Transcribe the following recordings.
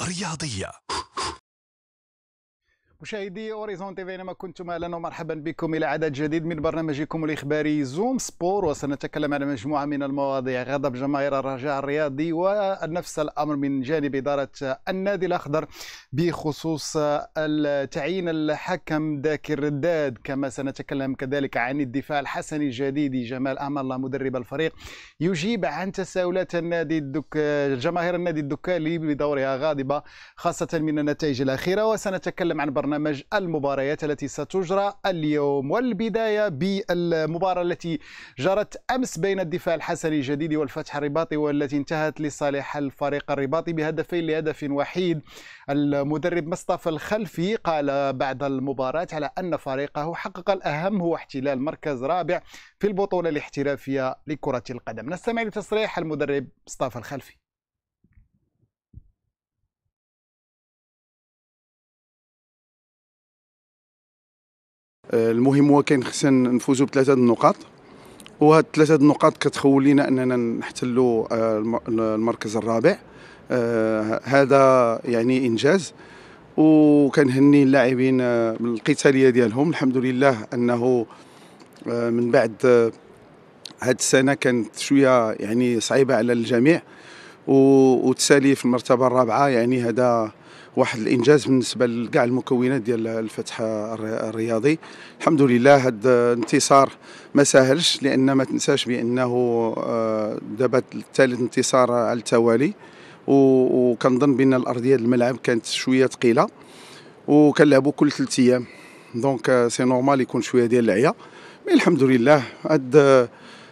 رياضية مشاهدي اوريزون تي في اينما كنتم اهلا ومرحبا بكم الى عدد جديد من برنامجكم الاخباري زوم سبور وسنتكلم على مجموعه من المواضيع غضب جماهير الرجاء الرياضي ونفس الامر من جانب اداره النادي الاخضر بخصوص تعيين الحكم داكر الرداد كما سنتكلم كذلك عن الدفاع الحسني الجديد جمال امر الله مدرب الفريق يجيب عن تساؤلات النادي الدك... جماهير النادي الدكالي بدورها غاضبه خاصه من النتائج الاخيره وسنتكلم عن برنامج برنامج المباريات التي ستجرى اليوم والبداية بالمباراة التي جرت أمس بين الدفاع الحسني الجديد والفتح الرباطي والتي انتهت لصالح الفريق الرباطي بهدفين لهدف وحيد المدرب مصطفى الخلفي قال بعد المباراة على أن فريقه حقق الأهم هو احتلال مركز رابع في البطولة الاحترافية لكرة القدم نستمع لتصريح المدرب مصطفى الخلفي آه، المهم هو كان خصنا نفوزوا بثلاثه النقاط وهاد ثلاثه النقاط كتخول لينا اننا نحتلوا آه، المركز الرابع آه، هذا يعني انجاز وكنهني اللاعبين بالقتاليه ديالهم الحمد لله انه من بعد هاد السنه كانت شويه يعني صعيبه على الجميع وتسالي في المرتبه الرابعه يعني هذا واحد الانجاز بالنسبه لكاع المكونات ديال الفتح الرياضي الحمد لله هذا الانتصار ما ساهلش لان ما تنساش بانه آه، دابا ثالث انتصار على التوالي وكنظن بان الارضيه الملعب كانت شويه ثقيله وكنلعبوا كل ثلاث ايام دونك سي نورمال يكون شويه ديال العيا مي الحمد لله هاد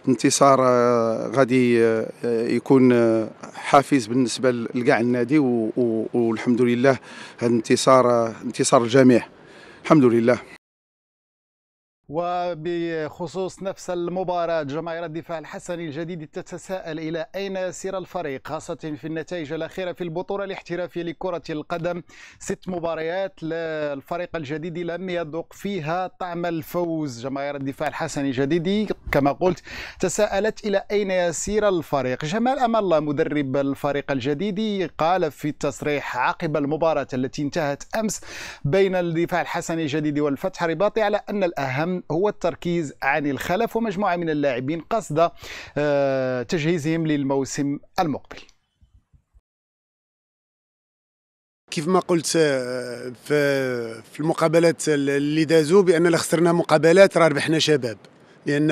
انتصار آه، غادي آه، يكون آه، حافز بالنسبه لكاع النادي والحمد لله هذا انتصار انتصار الجميع الحمد لله وبخصوص نفس المباراة جماهير الدفاع الحسني الجديد تتساءل إلى أين سير الفريق خاصة في النتائج الأخيرة في البطولة الاحترافية لكرة القدم ست مباريات الفريق الجديد لم يذق فيها طعم الفوز جماهير الدفاع الحسني الجديد كما قلت تساءلت إلى أين يسير الفريق جمال أمان الله مدرب الفريق الجديد قال في التصريح عقب المباراة التي انتهت أمس بين الدفاع الحسني الجديد والفتح الرباطي على أن الأهم هو التركيز عن الخلف ومجموعة من اللاعبين قصد آه، تجهيزهم للموسم المقبل كيف ما قلت آه، في المقابلات اللي دازوا بان خسرنا مقابلات راه ربحنا شباب لان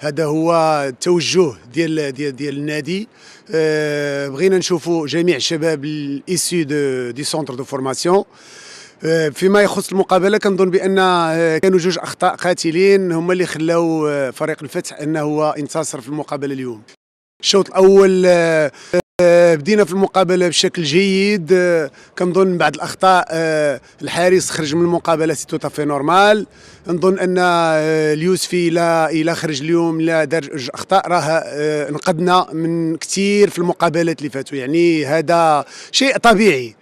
هذا هو التوجه ديال ديال ديال النادي آه، بغينا نشوفوا جميع الشباب الايسي دو دي سونتر دو فورماسيون آه، فيما يخص المقابله كنظن بان آه، كانوا جوج اخطاء قاتلين هما اللي خلاو فريق الفتح انه هو انتصر في المقابله اليوم الشوط الاول بدينا في المقابله بشكل جيد آه، كنظن بعض الاخطاء آه، الحارس خرج من المقابله سي توتا نورمال نظن ان آه، اليوسفي لا الا خرج اليوم لا دار اخطاء راه انقذنا من كثير في المقابلات اللي فاتوا يعني هذا شيء طبيعي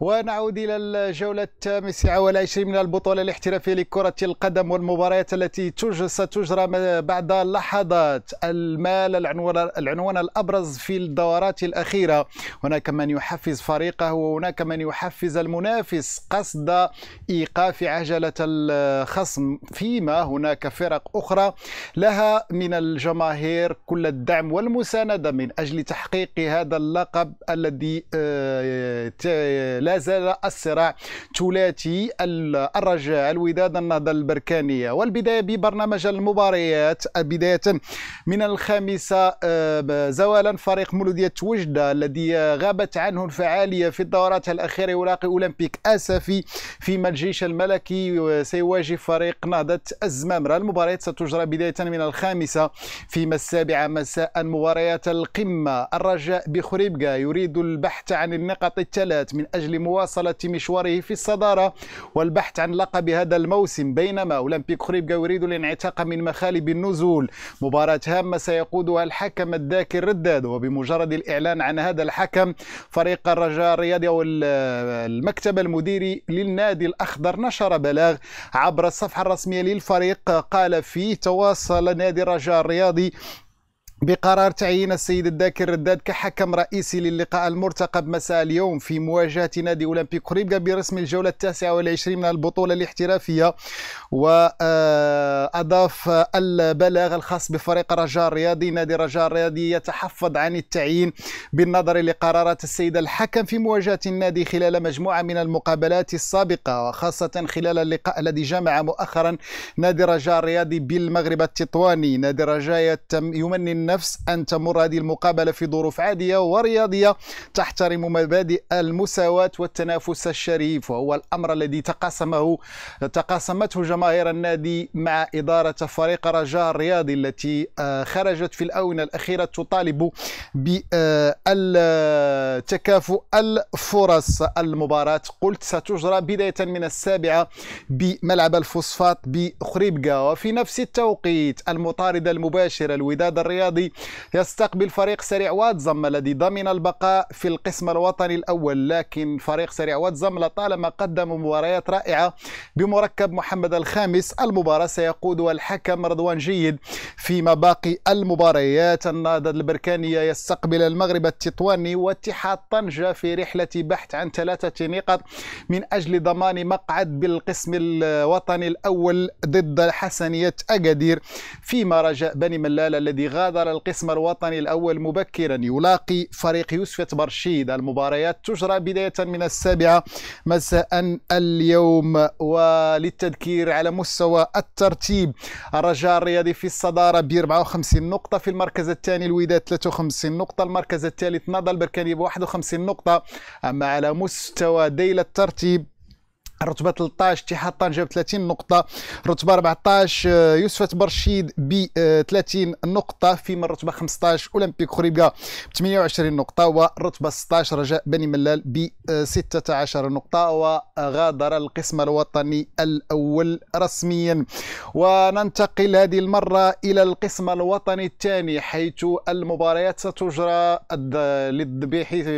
ونعود إلى الجولة التامسة والعشرين من البطولة الاحترافية لكرة القدم والمباريات التي ستجرى بعد لحظات المال العنوان, العنوان الأبرز في الدورات الأخيرة هناك من يحفز فريقه وهناك من يحفز المنافس قصد إيقاف عجلة الخصم فيما هناك فرق أخرى لها من الجماهير كل الدعم والمساندة من أجل تحقيق هذا اللقب الذي آه، لا زال الصراع ثلاثي الرجاء الوداد النهضه البركانيه والبدايه ببرنامج المباريات بدايه من الخامسه آه، زوالا فريق مولوديه وجده الذي غابت عنه الفعاليه في الدورات الاخيره يلاقي اولمبيك اسفي فيما الجيش الملكي سيواجه فريق نهضه الزمامره المباريات ستجرى بدايه من الخامسه فيما السابعه مساء مباريات القمه الرجاء بخريبكا يريد البحث عن النقط الثلاث من اجل لمواصلة مشواره في الصدارة والبحث عن لقب هذا الموسم بينما أولمبيك خريبكا يريد الانعتاق من مخالب النزول مباراة هامة سيقودها الحكم الذاكر رداد وبمجرد الإعلان عن هذا الحكم فريق الرجاء الرياضي أو المكتب المديري للنادي الأخضر نشر بلاغ عبر الصفحة الرسمية للفريق قال فيه تواصل نادي الرجاء الرياضي بقرار تعيين السيد الذاكر رداد كحكم رئيسي للقاء المرتقب مساء اليوم في مواجهة نادي أولمبيك قريبكا برسم الجولة التاسعة والعشرين من البطولة الاحترافية وأضاف آه، البلاغ الخاص بفريق رجاء الرياضي نادي رجاء الرياضي يتحفظ عن التعيين بالنظر لقرارات السيد الحكم في مواجهة النادي خلال مجموعة من المقابلات السابقة وخاصة خلال اللقاء الذي جمع مؤخرا نادي رجاء الرياضي بالمغرب التطواني نادي رجاء يمنن النفس أن تمر هذه المقابلة في ظروف عادية ورياضية تحترم مبادئ المساواة والتنافس الشريف وهو الأمر الذي تقاسمه تقاسمته جماهير النادي مع إدارة فريق رجاء الرياضي التي آه، خرجت في الآونة الأخيرة تطالب بالتكافؤ آه، الفرص المباراة قلت ستجرى بداية من السابعة بملعب الفوسفات بخريبكا وفي نفس التوقيت المطارد المباشر الوداد الرياضي الماضي يستقبل فريق سريع واتزم الذي ضمن البقاء في القسم الوطني الأول لكن فريق سريع واتزم لطالما قدم مباريات رائعة بمركب محمد الخامس المباراة سيقودها الحكم رضوان جيد فيما باقي المباريات النادي البركانية يستقبل المغرب التطواني واتحاد طنجة في رحلة بحث عن ثلاثة نقاط من أجل ضمان مقعد بالقسم الوطني الأول ضد حسنية أكادير فيما رجاء بني ملال الذي غادر وصل القسم الوطني الأول مبكرا يلاقي فريق يوسف برشيد المباريات تجرى بداية من السابعة مساء اليوم وللتذكير على مستوى الترتيب الرجاء الرياضي في الصدارة ب 54 نقطة في المركز الثاني الوداد 53 نقطة المركز الثالث نضال بركاني ب 51 نقطة أما على مستوى ديل الترتيب الرتبة 13 اتحاد طنجة ب 30 نقطة الرتبة 14 آه، يوسفة برشيد ب 30 آه، نقطة فيما الرتبة 15 أولمبيك خريبكا ب 28 نقطة والرتبة 16 رجاء بني ملال ب 16 آه، نقطة وغادر القسم الوطني الأول رسميا وننتقل هذه المرة إلى القسم الوطني الثاني حيث المباريات ستجرى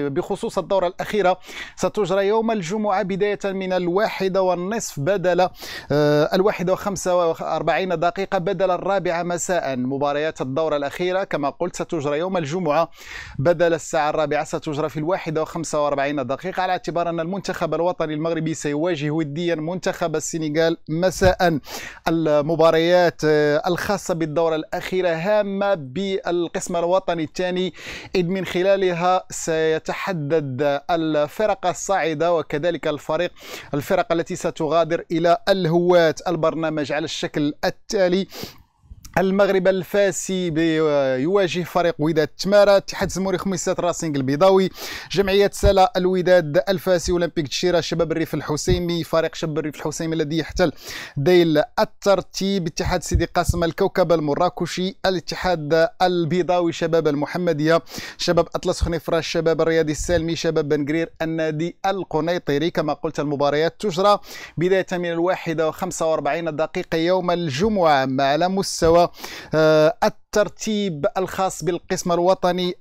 بخصوص الدورة الأخيرة ستجرى يوم الجمعة بداية من الواحد الواحدة والنصف بدل آه، الواحدة وخمسة وأربعين دقيقة بدل الرابعة مساء مباريات الدورة الأخيرة كما قلت ستجرى يوم الجمعة بدل الساعة الرابعة ستجرى في الواحدة وخمسة وأربعين دقيقة على اعتبار أن المنتخب الوطني المغربي سيواجه وديا منتخب السنغال مساء المباريات آه، الخاصة بالدورة الأخيرة هامة بالقسم الوطني الثاني إذ من خلالها سيتحدد الفرق الصاعدة وكذلك الفريق الفرق الفرق التي ستغادر إلى الهواة البرنامج على الشكل التالي المغرب الفاسي يواجه فريق وداد تمارا اتحاد الزموري خميسات راسينغ البيضاوي جمعيه سلا الوداد الفاسي اولمبيك تشيره شباب الريف الحسيمي فريق شباب الريف الحسيمي الذي يحتل ديل الترتيب اتحاد سيدي قاسم الكوكب المراكشي الاتحاد البيضاوي شباب المحمديه شباب اطلس خنيفره شباب الرياضي السالمي شباب بنقرير النادي القنيطري كما قلت المباريات تجرى بدايه من الواحده و45 دقيقه يوم الجمعه على مستوى الكرة آه، الترتيب الخاص بالقسم الوطني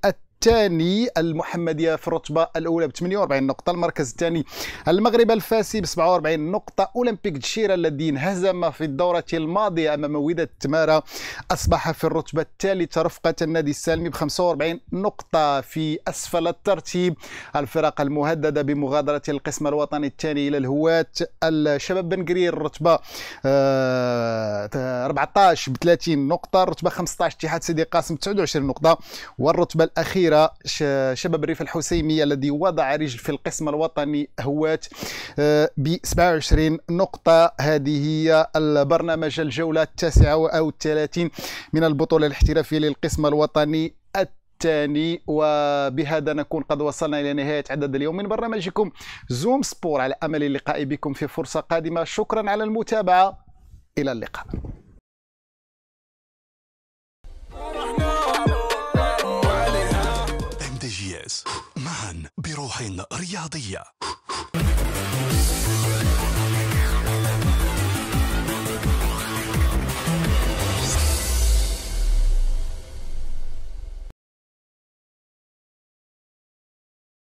الثاني المحمديه في الرتبه الاولى ب 48 نقطه المركز الثاني المغرب الفاسي ب 47 نقطه اولمبيك تشيرا الذي انهزم في الدوره الماضيه امام وداد تمارا اصبح في الرتبه الثالثه رفقه النادي السالمي ب 45 نقطه في اسفل الترتيب الفرق المهدده بمغادره القسم الوطني الثاني الى الهواة الشباب قرير الرتبه 14 ب 30 نقطه الرتبه 15 اتحاد سيدي قاسم 29 نقطه والرتبه الاخيره الأخيرة شباب الريف الحسيمي الذي وضع رجل في القسم الوطني هوات آه، ب 27 نقطة هذه هي البرنامج الجولة التاسعة أو الثلاثين من البطولة الاحترافية للقسم الوطني الثاني وبهذا نكون قد وصلنا الى نهايه عدد اليوم من برنامجكم زوم سبور على امل اللقاء بكم في فرصه قادمه شكرا على المتابعه الى اللقاء بروح رياضية